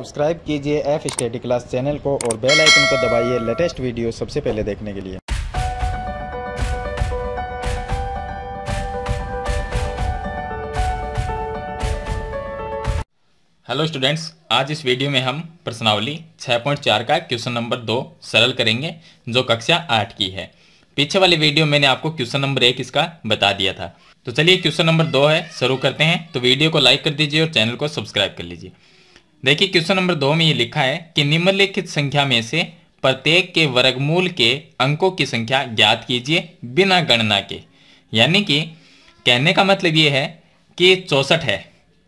subscribe कीजिए F study class channel को और बेल आइकन को दबाइए लेटेस्ट वीडियो सबसे पहले देखने के लिए हेलो स्टूडेंट्स आज इस वीडियो में हम प्रश्नावली 6.4 का क्वेश्चन नंबर दो सरल करेंगे जो कक्षा आठ की है पीछे वाले वीडियो मैंने आपको क्वेश्चन नंबर एक इसका बता दिया था तो चलिए क्वेश्चन नंबर दो है शुरू करते हैं तो वीडियो को लाइक कर दीजिए और चैनल को सब्सक्राइब कर लीजिए देखिए क्वेश्चन नंबर दो में ये लिखा है कि निम्नलिखित संख्या में से प्रत्येक के वर्गमूल के अंकों की संख्या ज्ञात कीजिए बिना गणना के यानी कि कहने का मतलब ये है कि चौसठ है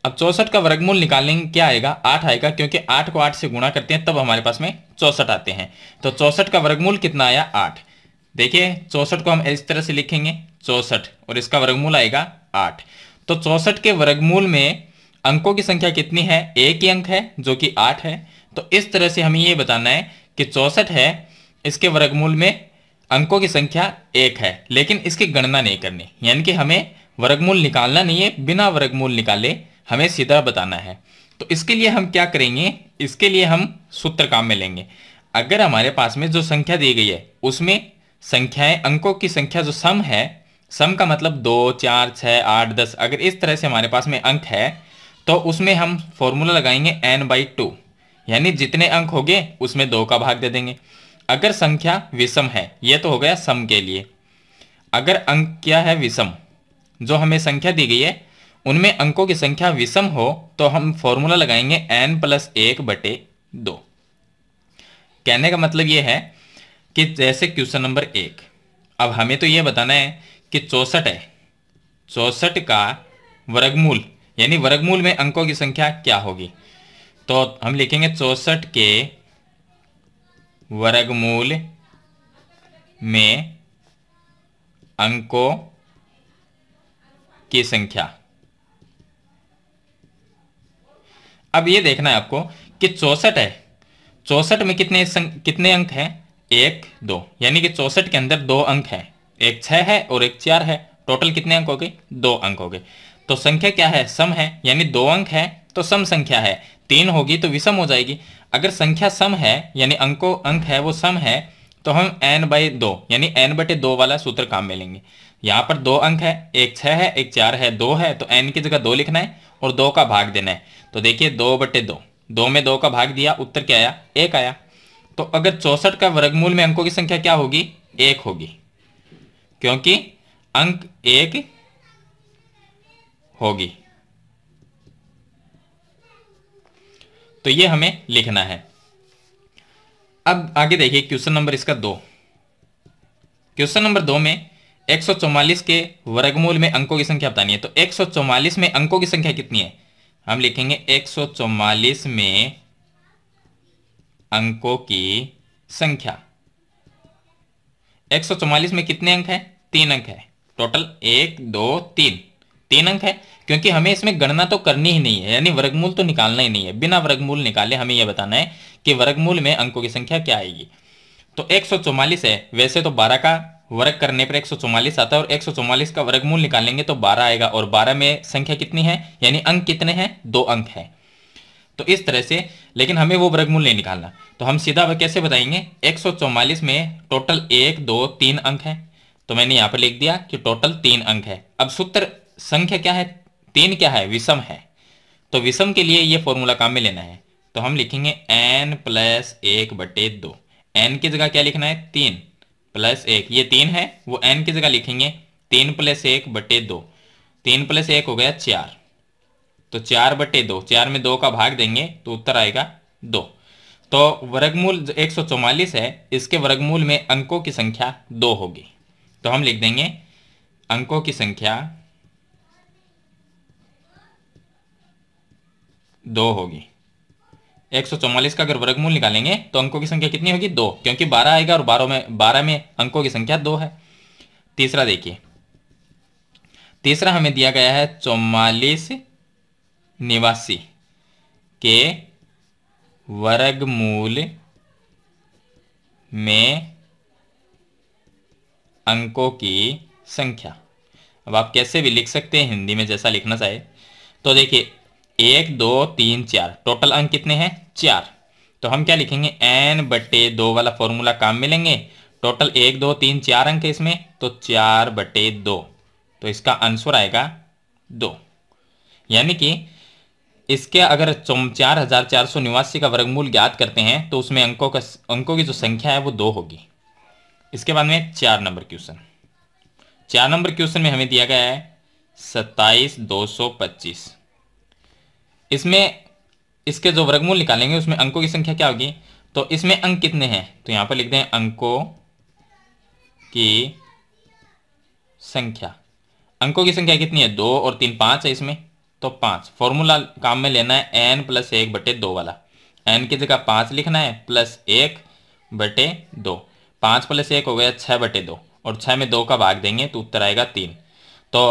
अब चौसठ का वर्गमूल निकालेंगे क्या आएगा आठ आएगा क्योंकि आठ को आठ से गुणा करते हैं तब हमारे पास में चौसठ आते हैं तो चौसठ का वर्गमूल कितना आया आठ देखिए चौसठ को हम इस तरह से लिखेंगे चौसठ और इसका वर्गमूल आएगा आठ तो चौसठ के वर्गमूल में अंकों की संख्या कितनी है एक ही अंक है जो कि आठ है तो इस तरह से हमें ये बताना है कि चौसठ है इसके वर्गमूल में अंकों की संख्या एक है लेकिन इसकी गणना नहीं करनी यानी कि हमें वर्गमूल निकालना नहीं है बिना वर्गमूल निकाले हमें सीधा बताना है तो इसके लिए हम क्या करेंगे इसके लिए हम सूत्र काम में लेंगे अगर हमारे पास में जो संख्या दी गई है उसमें संख्याएं अंकों की संख्या जो सम है सम का मतलब दो चार छः आठ दस अगर इस तरह से हमारे पास में अंक है तो उसमें हम फॉर्मूला लगाएंगे एन बाई टू यानी जितने अंक हो गए उसमें दो का भाग दे देंगे अगर संख्या विषम है यह तो हो गया सम के लिए अगर अंक क्या है विषम जो हमें संख्या दी गई है उनमें अंकों की संख्या विषम हो तो हम फॉर्मूला लगाएंगे एन प्लस एक बटे दो कहने का मतलब यह है कि जैसे क्वेश्चन नंबर एक अब हमें तो यह बताना है कि चौसठ है चौसठ का वर्गमूल यानी वर्गमूल में अंकों की संख्या क्या होगी तो हम लिखेंगे चौसठ के वर्गमूल में अंकों की संख्या अब ये देखना है आपको कि चौसठ है चौसठ में कितने कितने अंक हैं एक दो यानी कि चौसठ के अंदर दो अंक हैं एक छह है और एक चार है टोटल कितने अंक हो गए दो अंक हो गए तो संख्या क्या है सम है यानी दो अंक है तो सम संख्या है तीन होगी तो विषम हो जाएगी अगर संख्या सम है यानी अंको अंक है वो सम है तो हम एन बाई दो यानी एन बटे दो वाला सूत्र काम में लेंगे यहाँ पर दो अंक है एक छह है एक चार है दो है तो एन की जगह दो लिखना है और दो का भाग देना है तो देखिए दो बटे दो दो में दो का भाग दिया उत्तर क्या आया एक आया तो अगर चौसठ का वर्गमूल में अंकों की संख्या क्या होगी एक होगी क्योंकि अंक एक होगी तो ये हमें लिखना है अब आगे देखिए क्वेश्चन नंबर इसका दो क्वेश्चन नंबर दो में 144 के वर्गमूल में अंकों की संख्या बतानी है तो 144 में अंकों की संख्या कितनी है हम लिखेंगे 144 में अंकों की संख्या 144 में कितने अंक हैं तीन अंक है टोटल एक दो तीन तीन अंक है क्योंकि हमें इसमें गणना तो करनी ही नहीं है यानी वर्गमूल तो निकालना ही नहीं है बिना वर्गमूल निकाले हमें यह बताना है कि वर्गमूल में अंकों की संख्या क्या आएगी तो एक है वैसे तो बारह का वर्ग करने पर एक आता है और एक का वर्गमूल निकालेंगे तो बारह आएगा और बारह में संख्या कितनी है यानी अंक कितने हैं दो अंक है तो इस तरह से लेकिन हमें वो वर्गमूल नहीं निकालना तो हम सीधा वह कैसे बताएंगे एक में टोटल एक दो तीन अंक है तो मैंने यहां पर लिख दिया कि टोटल तीन अंक है अब सूत्र संख्या क्या है तीन क्या है विषम है तो विषम के लिए ये फॉर्मूला काम में लेना है तो हम लिखेंगे एन प्लस एक बटे दो एन की जगह क्या लिखना है तीन प्लस एक ये तीन है वो एन की जगह लिखेंगे तीन प्लस एक बटे दो तीन प्लस एक हो गया चार तो चार बटे दो चार में दो का भाग देंगे तो उत्तर आएगा दो तो वर्गमूल एक सौ चौवालीस है इसके वर्गमूल में अंकों की संख्या दो होगी तो हम लिख देंगे अंकों की संख्या दो होगी एक सौ चौवालीस का अगर वर्गमूल निकालेंगे तो अंकों की संख्या कितनी होगी दो क्योंकि बारह आएगा और बारह में बारह में अंकों की संख्या दो है तीसरा देखिए तीसरा हमें दिया गया है चौवालीस निवासी के वर्गमूल में अंकों की संख्या अब आप कैसे भी लिख सकते हैं हिंदी में जैसा लिखना चाहे तो देखिए एक दो तीन चार टोटल अंक कितने हैं चार तो हम क्या लिखेंगे एन बटे दो वाला फॉर्मूला काम में लेंगे टोटल एक दो तीन चार अंक है इसमें तो चार बटे दो तो इसका आंसर आएगा दो यानी कि इसके अगर चार हजार चार सौ निवासी का वर्गमूल ज्ञात करते हैं तो उसमें अंकों का अंकों की जो संख्या है वो दो होगी इसके बाद में चार नंबर क्वेश्चन चार नंबर क्वेश्चन में हमें दिया गया है सत्ताईस दो सौ पच्चीस इसमें इसके जो वर्गमूल निकालेंगे उसमें अंकों की संख्या क्या होगी तो इसमें अंक कितने हैं तो यहां पर लिख दें अंकों की संख्या अंकों की संख्या कितनी है दो और तीन पांच है इसमें तो पांच फॉर्मूला काम में लेना है एन प्लस एक बटे दो वाला एन की जगह पांच लिखना है प्लस एक बटे दो पांच प्लस एक हो गया छह बटे दो और छह में दो का भाग देंगे तो उत्तर आएगा तीन तो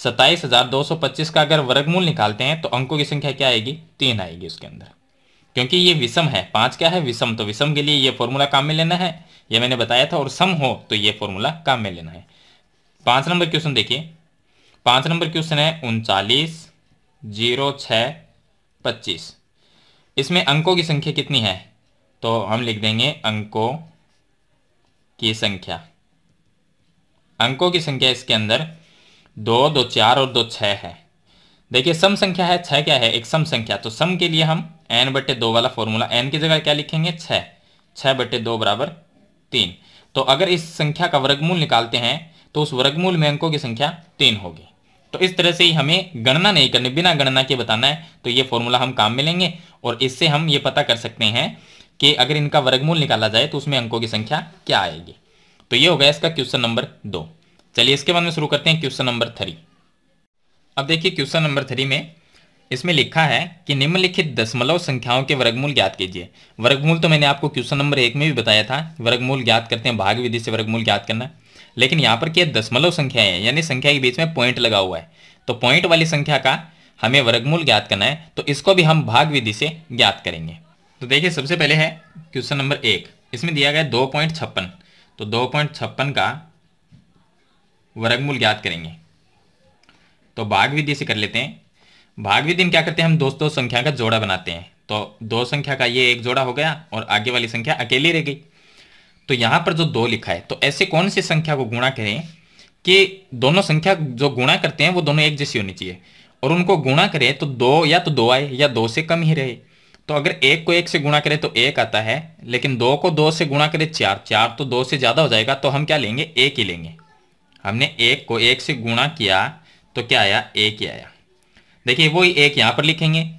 सत्ताईस हजार दो सौ पच्चीस का अगर वर्गमूल निकालते हैं तो अंकों की संख्या क्या आएगी तीन आएगी उसके अंदर क्योंकि ये विषम है पांच क्या है विषम तो विषम के लिए ये फॉर्मूला काम में लेना है ये मैंने बताया था और सम हो तो ये फॉर्मूला काम में लेना है पांच नंबर क्वेश्चन देखिए पांच नंबर क्वेश्चन है उनचालीस जीरो छ पच्चीस इसमें अंकों की संख्या कितनी है तो हम लिख देंगे अंकों की संख्या अंकों की संख्या इसके अंदर दो दो चार और दो छः है देखिए सम संख्या है छः क्या है एक सम संख्या तो सम के लिए हम एन बटे दो वाला फॉर्मूला एन की जगह क्या लिखेंगे छः छः बटे दो बराबर तीन तो अगर इस संख्या का वर्गमूल निकालते हैं तो उस वर्गमूल में अंकों की संख्या तीन होगी तो इस तरह से ही हमें गणना नहीं करनी बिना गणना के बताना है तो ये फॉर्मूला हम काम में लेंगे और इससे हम ये पता कर सकते हैं कि अगर इनका वर्गमूल निकाला जाए तो उसमें अंकों की संख्या क्या आएगी तो ये हो गया इसका क्वेश्चन नंबर दो चलिए इसके बाद में शुरू करते हैं क्वेश्चन नंबर थ्री अब देखिए क्वेश्चन नंबर थ्री में इसमें लिखा है कि निम्नलिखित दशमलव संख्याओं के वर्गमूल ज्ञात कीजिए वर्गमूल तो मैंने आपको क्वेश्चन नंबर एक में भी बताया था वर्गमूल ज्ञात करते हैं भाग विधि से वर्गमूल ज्ञात करना लेकिन यहाँ पर क्या दशमलव संख्या है यानी संख्या के बीच में पॉइंट लगा हुआ है तो पॉइंट वाली संख्या का हमें वर्गमूल ज्ञात करना है तो इसको भी हम भाग विधि से ज्ञात करेंगे तो देखिए सबसे पहले है क्वेश्चन नंबर एक इसमें दिया गया दो पॉइंट छप्पन तो दो पॉइंट छप्पन का वर्गमूल ज्ञात करेंगे तो भाग विधि से कर लेते हैं भाग विधि में क्या करते हैं हम दोस्तों संख्या का जोड़ा बनाते हैं तो दो संख्या का ये एक जोड़ा हो गया और आगे वाली संख्या अकेली रह गई तो यहां पर जो दो लिखा है तो ऐसे कौन सी संख्या को गुणा करें कि दोनों संख्या जो गुणा करते हैं वो दोनों एक जैसी होनी चाहिए और उनको गुणा करें तो दो या तो दो आए या दो से कम ही रहे तो अगर एक को एक से गुणा करें तो एक आता है लेकिन दो को दो से गुणा करें चार चार तो दो से ज़्यादा हो जाएगा तो हम क्या लेंगे एक ही लेंगे हमने एक को एक से गुणा किया तो क्या आया एक ही आया देखिए वही एक यहाँ पर लिखेंगे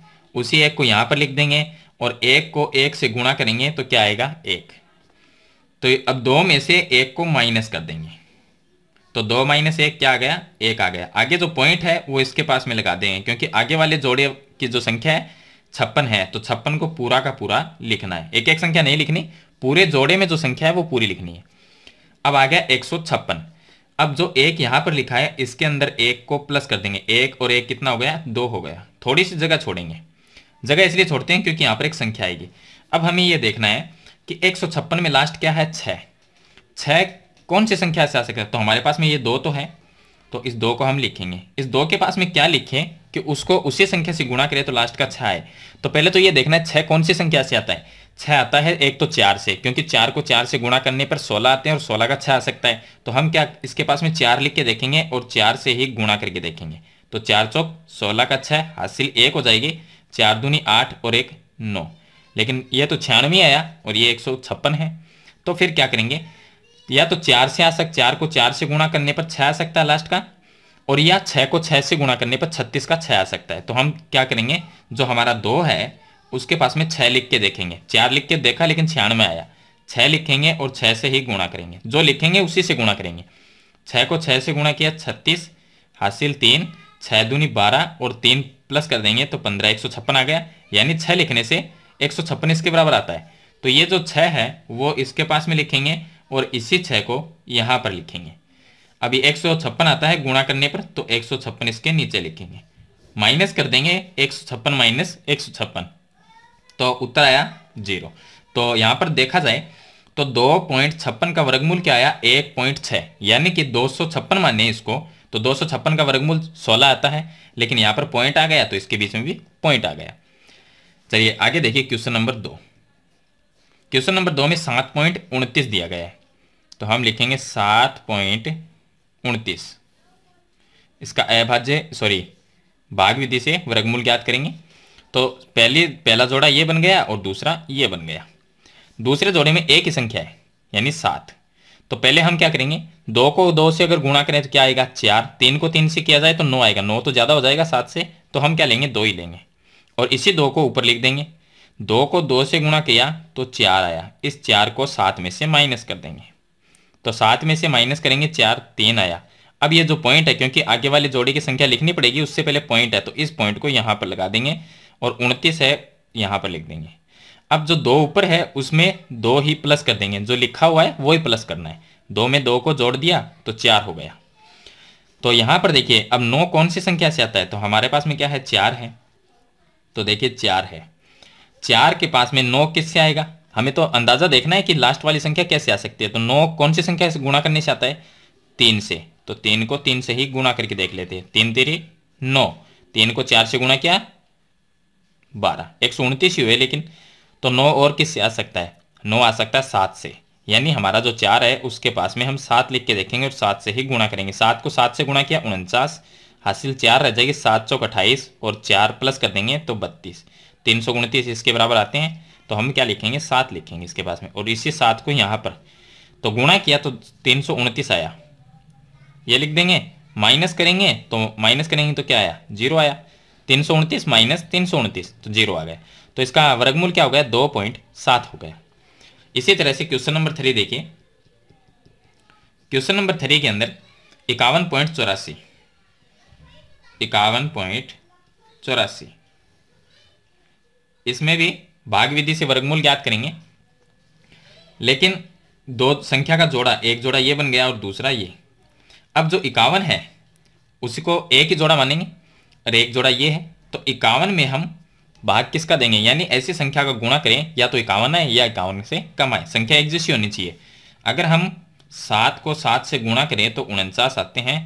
उसी एक को यहाँ पर लिख देंगे और एक को एक से गुणा करेंगे तो क्या आएगा एक तो अब दो में से एक को माइनस कर देंगे तो दो माइनस एक क्या आ गया एक आ गया आगे जो पॉइंट है वो इसके पास में लगा देंगे क्योंकि आगे वाले जोड़े की जो संख्या है छप्पन है तो छप्पन को पूरा का पूरा लिखना है एक एक संख्या नहीं लिखनी पूरे जोड़े में जो संख्या है वो पूरी लिखनी है अब आ गया एक सौ छप्पन अब जो एक यहां पर लिखा है इसके अंदर एक को प्लस कर देंगे एक और एक कितना हो गया दो हो गया थोड़ी सी जगह छोड़ेंगे जगह इसलिए छोड़ते हैं क्योंकि यहां पर एक संख्या आएगी अब हमें यह देखना है कि एक में लास्ट क्या है छ कौन सी संख्या से आ सकता है तो हमारे पास में ये दो तो है तो इस दो को हम लिखेंगे इस दो के पास में क्या लिखें कि उसको उसी संख्या से गुणा करें तो लास्ट का छ आए तो पहले तो ये देखना है छह कौन सी संख्या से आता है छः आता है एक तो चार से क्योंकि चार को चार से गुणा करने पर सोलह आते हैं और सोलह का छः आ सकता है तो हम क्या इसके पास में चार लिख के देखेंगे और चार से ही गुणा करके देखेंगे तो चार चौक सोलह का छः हासिल एक हो जाएगी चार दूनी आठ और एक नौ लेकिन यह तो छियानवे आया और ये एक सौ छप्पन है तो फिर क्या करेंगे या तो चार से आ सकता चार को चार से गुणा करने पर छः आ सकता है लास्ट का और या छः को छः से गुणा करने पर छत्तीस का छः आ सकता है तो हम क्या करेंगे जो हमारा दो है उसके पास में छह लिख के देखेंगे चार लिख के देखा लेकिन छियानवे आया छह लिखेंगे और छह से ही गुणा करेंगे जो लिखेंगे उसी से गुणा करेंगे छह को छह से गुणा किया छत्तीस हासिल तीन छह दूनी बारह और तीन प्लस कर देंगे तो पंद्रह एक सौ छप्पन आ गया यानी छह लिखने से एक सौ छप्पन इसके बराबर आता है तो ये जो छह है वो इसके पास में लिखेंगे और इसी छह को यहां पर लिखेंगे अभी एक सौ छप्पन आता है गुणा करने पर तो एक सौ छप्पन इसके नीचे लिखेंगे माइनस कर देंगे एक सौ छप्पन माइनस एक सौ छप्पन तो उत्तर आया जीरो तो यहां पर देखा जाए तो दो पॉइंट छप्पन का वर्गमूल क्या आया एक पॉइंट छह यानी कि दो सौ छप्पन माने इसको तो दो सौ छप्पन का वर्गमूल सोलह आता है लेकिन यहां पर पॉइंट आ गया तो इसके बीच में भी पॉइंट आ गया चलिए आगे देखिए क्वेश्चन नंबर दो क्वेश्चन नंबर दो में सात पॉइंट उनतीस दिया गया है तो हम लिखेंगे सात पॉइंट उनतीस इसका अभाज्य सॉरी भाग विधि से वर्गमूल ज्ञात करेंगे तो पहली पहला जोड़ा ये बन गया और दूसरा ये बन गया दूसरे जोड़े में एक ही संख्या है यानी सात तो पहले हम क्या करेंगे दो को दो से अगर गुणा करें तो क्या आएगा चार तीन को तीन से किया जाए तो नौ आएगा नौ तो ज़्यादा हो जाएगा सात से तो हम क्या लेंगे दो ही लेंगे और इसी दो को ऊपर लिख देंगे दो को दो से गुणा किया तो चार आया इस चार को सात में से माइनस कर देंगे तो सात में से माइनस करेंगे चार तीन आया अब ये जो पॉइंट है क्योंकि आगे वाले जोड़े की संख्या लिखनी पड़ेगी उससे पहले पॉइंट है तो इस पॉइंट को यहां पर लगा देंगे और उनतीस है यहाँ पर लिख देंगे अब जो दो ऊपर है उसमें दो ही प्लस कर देंगे जो लिखा हुआ है वो ही प्लस करना है दो में दो को जोड़ दिया तो चार हो गया तो यहाँ पर देखिए अब नौ कौन सी संख्या से आता है तो हमारे पास में क्या है चार है तो देखिए चार है चार के पास में नौ किससे आएगा हमें तो अंदाज़ा देखना है कि लास्ट वाली संख्या कैसे आ सकती है तो नौ कौन सी संख्या से गुणा करने से आता है तीन से तो तीन को तीन से ही गुणा करके देख लेते हैं तीन तेरी नौ तीन को चार से गुणा किया बारह एक सौ उनतीस ही हुए लेकिन तो नौ और किस से आ सकता है नौ आ सकता है सात से यानी हमारा जो चार है उसके पास में हम सात लिख के देखेंगे और सात से ही गुणा करेंगे सात को सात से गुणा किया उनचास हासिल चार रह जाएगी सात सौ अट्ठाईस और चार प्लस कर देंगे तो बत्तीस तीन सौ उनतीस इसके बराबर आते हैं तो हम क्या लिखेंगे सात लिखेंगे इसके पास में और इसी सात को यहाँ पर तो गुणा किया तो तीन सौ उनतीस आया ये लिख देंगे माइनस करेंगे तो माइनस करेंगे तो क्या आया जीरो आया तीन सौ उनतीस माइनस तीन सौ उनतीस तो जीरो आ गए तो इसका वर्गमूल क्या हो गया दो पॉइंट सात हो गया इसी तरह से क्वेश्चन नंबर थ्री देखिए क्वेश्चन नंबर थ्री के अंदर इक्यावन पॉइंट चौरासी इक्यावन पॉइंट चौरासी इसमें भी भाग विधि से वर्गमूल ज्ञात करेंगे लेकिन दो संख्या का जोड़ा एक जोड़ा ये बन गया और दूसरा ये अब जो इक्यावन है उसी को एक ही जोड़ा मानेंगे और एक जोड़ा ये है तो इक्यावन में हम भाग किसका देंगे यानी ऐसी संख्या का गुणा करें या तो इक्यावन आए या इक्यावन से कम आए संख्या एक जैसी होनी चाहिए अगर हम सात को सात से गुणा करें तो उनचास आते हैं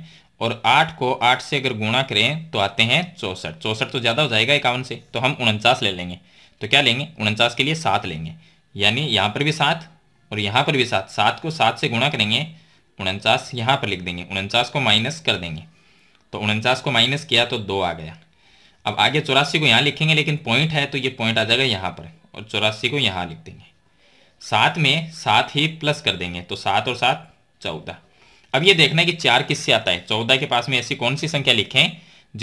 और आठ को आठ से अगर गुणा करें तो आते हैं चौसठ चौसठ तो ज़्यादा हो जाएगा इक्यावन से तो हम उनचास ले लेंगे तो क्या लेंगे उनचास के लिए सात लेंगे यानी यहाँ पर भी सात और यहाँ पर भी सात सात को सात से गुणा करेंगे उनचास यहाँ पर लिख देंगे उनचास को माइनस कर देंगे तो उनचास को माइनस किया तो दो आ गया अब आगे चौरासी को यहाँ लिखेंगे लेकिन पॉइंट है तो ये पॉइंट आ जाएगा यहाँ पर और चौरासी को यहाँ लिख देंगे सात में सात ही प्लस कर देंगे तो सात और सात चौदह अब ये देखना है कि चार किससे आता है चौदह के पास में ऐसी कौन सी संख्या लिखें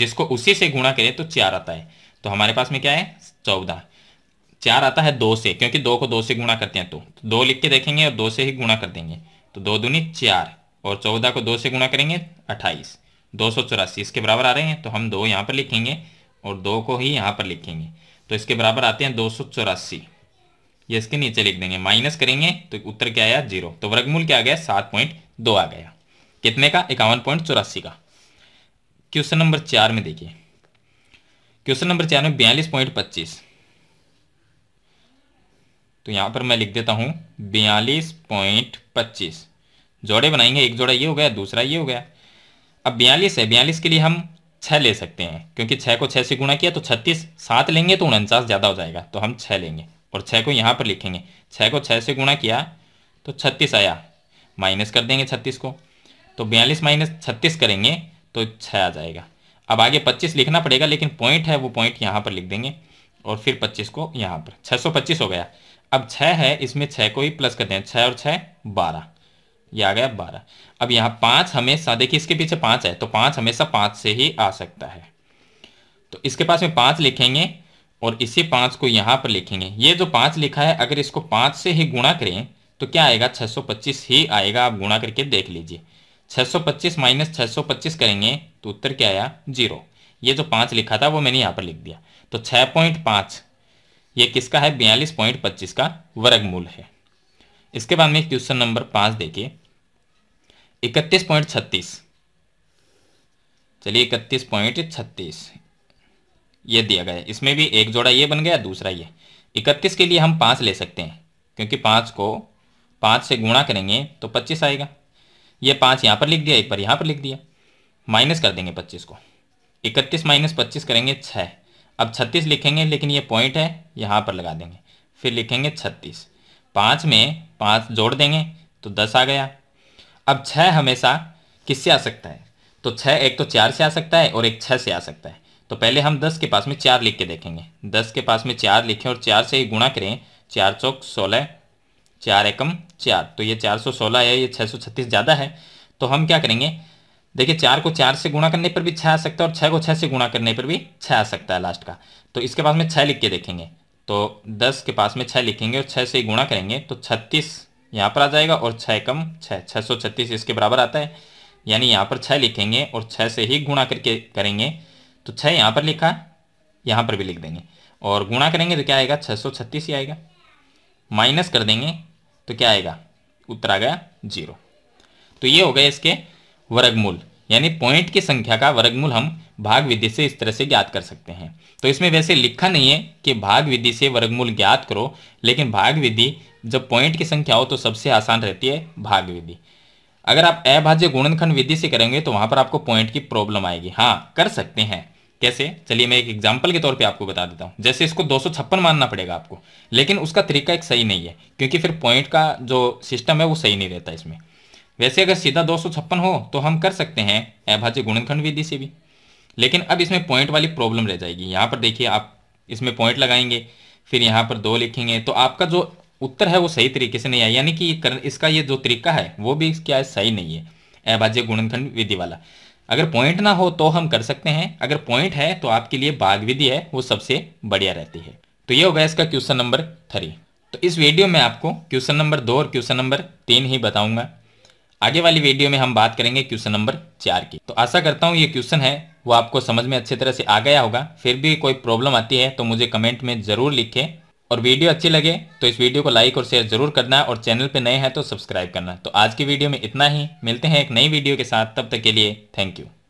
जिसको उसी से गुणा करें तो चार आता है तो हमारे पास में क्या है चौदह चार आता है दो से क्योंकि दो को दो से गुणा करते हैं तो, तो दो लिख के देखेंगे और दो से ही गुणा कर देंगे तो दो दूनी चार और चौदह को दो से गुणा करेंगे अट्ठाईस दो सौ चौरासी इसके बराबर आ रहे हैं तो हम दो यहाँ पर लिखेंगे और दो को ही यहाँ पर लिखेंगे तो इसके बराबर आते हैं दो सौ चौरासी ये इसके नीचे लिख देंगे माइनस करेंगे तो उत्तर क्या आया जीरो तो वर्गमूल क्या आ गया सात पॉइंट दो आ गया कितने का इक्यावन पॉइंट चौरासी का क्वेश्चन नंबर चार में देखिए क्वेश्चन नंबर चार में बयालीस पॉइंट पच्चीस तो यहां पर मैं लिख देता हूं बयालीस पॉइंट पच्चीस जोड़े बनाएंगे एक जोड़ा ये हो गया दूसरा ये हो गया अब बयालीस है बयालीस के लिए हम छः ले सकते हैं क्योंकि छह को छः से गुणा किया तो छत्तीस सात लेंगे तो उनचास ज़्यादा हो जाएगा तो हम छः लेंगे और छः को यहाँ पर लिखेंगे छः को छः से गुणा किया तो छत्तीस आया माइनस कर देंगे छत्तीस को तो बयालीस माइनस छत्तीस करेंगे तो छः आ जाएगा अब आगे पच्चीस लिखना पड़ेगा लेकिन पॉइंट है वो पॉइंट यहाँ पर लिख देंगे और फिर पच्चीस को यहाँ पर छः सौ पच्चीस हो गया अब छः है इसमें छः को ही प्लस कर दें छः और छः बारह ये आ गया बारह अब यहाँ पांच हमेशा देखिए इसके पीछे पांच है तो पांच हमेशा पांच से ही आ सकता है तो इसके पास में पांच लिखेंगे और इसी पांच को यहां पर लिखेंगे ये जो पांच लिखा है अगर इसको पांच से ही गुणा करें तो क्या आएगा 625 ही आएगा आप गुणा करके देख लीजिए 625 माइनस पच्चीस करेंगे तो उत्तर क्या आया जीरो ये जो पांच लिखा था वो मैंने यहां पर लिख दिया तो 6.5 ये किसका है बयालीस पॉइंट पच्चीस का वर्गमूल है इसके बाद में क्वेश्चन नंबर पांच देखिए इकतीस पॉइंट छत्तीस चलिए इकतीस पॉइंट छत्तीस ये दिया गया है इसमें भी एक जोड़ा ये बन गया दूसरा ये इकतीस के लिए हम पांच ले सकते हैं क्योंकि पांच को पांच से गुणा करेंगे तो पच्चीस आएगा ये पांच यहां पर लिख दिया एक पर यहां पर लिख दिया माइनस कर देंगे पच्चीस को इकतीस माइनस पच्चीस करेंगे छः अब छत्तीस लिखेंगे लेकिन ये पॉइंट है यहां पर लगा देंगे फिर लिखेंगे छत्तीस पाँच में पाँच जोड़ देंगे तो दस आ गया अब छः हमेशा किससे आ सकता है तो छः एक तो चार से आ सकता है और एक छः से आ सकता है तो पहले हम दस के पास में चार लिख के देखेंगे दस के पास में चार लिखें और चार से ही गुणा करें चार चौक सोलह चार एकम चार तो ये चार सौ सोलह है ये छः सौ छत्तीस ज़्यादा है तो हम क्या करेंगे देखिए चार को चार से गुणा करने पर भी छः आ सकता है और छः को छः से गुणा करने पर भी छः आ सकता है लास्ट का तो इसके पास में छः लिख के देखेंगे तो दस के पास में छः लिखेंगे और छह से गुणा करेंगे तो छत्तीस यहाँ पर आ जाएगा और छः कम छः छः सौ छत्तीस इसके बराबर आता है यानी यहाँ पर छः लिखेंगे और छह से ही गुणा करके करेंगे तो छः यहाँ पर लिखा यहाँ पर भी लिख देंगे और गुणा करेंगे तो क्या आएगा छः सौ छत्तीस ही आएगा माइनस कर देंगे तो क्या आएगा उत्तर आ गया जीरो तो ये हो गए इसके वर्गमूल यानी पॉइंट की संख्या का वर्गमूल हम भाग विधि से इस तरह से ज्ञात कर सकते हैं तो इसमें वैसे लिखा नहीं है कि भाग विधि से वर्गमूल ज्ञात करो लेकिन भाग विधि जब पॉइंट की संख्या हो तो सबसे आसान रहती है भाग विधि अगर आप अभाज्य गुणनखंड विधि से करेंगे तो वहां पर आपको पॉइंट की प्रॉब्लम आएगी हाँ कर सकते हैं कैसे चलिए मैं एक एग्जाम्पल के तौर पे आपको बता देता हूँ जैसे इसको दो मानना पड़ेगा आपको लेकिन उसका तरीका एक सही नहीं है क्योंकि फिर पॉइंट का जो सिस्टम है वो सही नहीं रहता इसमें वैसे अगर सीधा दो हो तो हम कर सकते हैं अभाज्य गुणनखंड विधि से भी लेकिन अब इसमें पॉइंट वाली प्रॉब्लम रह जाएगी यहाँ पर देखिए आप इसमें पॉइंट लगाएंगे फिर यहाँ पर दो लिखेंगे तो आपका जो उत्तर है वो सही तरीके से नहीं आया यानी कि इसका ये जो तरीका है वो भी क्या है सही नहीं है अभाज्य गुणनखंड विधि वाला अगर पॉइंट ना हो तो हम कर सकते हैं अगर पॉइंट है तो आपके लिए भाग विधि है वो सबसे बढ़िया रहती है तो ये हो गया इसका क्वेश्चन नंबर थ्री तो इस वीडियो में आपको क्वेश्चन नंबर दो और क्वेश्चन नंबर तीन ही बताऊंगा आगे वाली वीडियो में हम बात करेंगे क्वेश्चन नंबर चार की तो आशा करता हूँ ये क्वेश्चन है वो आपको समझ में अच्छी तरह से आ गया होगा फिर भी कोई प्रॉब्लम आती है तो मुझे कमेंट में जरूर लिखे और वीडियो अच्छी लगे तो इस वीडियो को लाइक और शेयर जरूर करना और चैनल पर नए हैं तो सब्सक्राइब करना तो आज की वीडियो में इतना ही मिलते हैं एक नई वीडियो के साथ तब तक के लिए थैंक यू